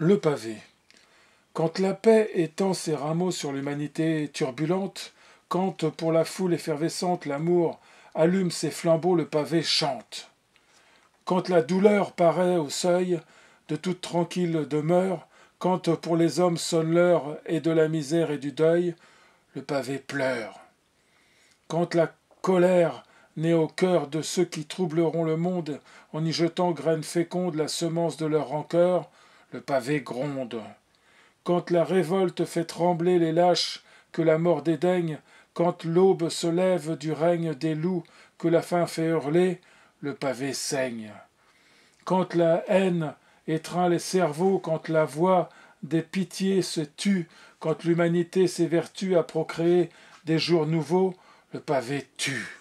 Le pavé. Quand la paix étend ses rameaux sur l'humanité turbulente, quand pour la foule effervescente l'amour allume ses flambeaux, le pavé chante. Quand la douleur paraît au seuil de toute tranquille demeure, quand pour les hommes sonne l'heure et de la misère et du deuil, le pavé pleure. Quand la colère naît au cœur de ceux qui troubleront le monde en y jetant graines fécondes la semence de leur rancœur, le pavé gronde. Quand la révolte fait trembler les lâches, que la mort dédaigne, quand l'aube se lève du règne des loups, que la faim fait hurler, le pavé saigne. Quand la haine étreint les cerveaux, quand la voix des pitiés se tue, quand l'humanité s'évertue à procréer des jours nouveaux, le pavé tue.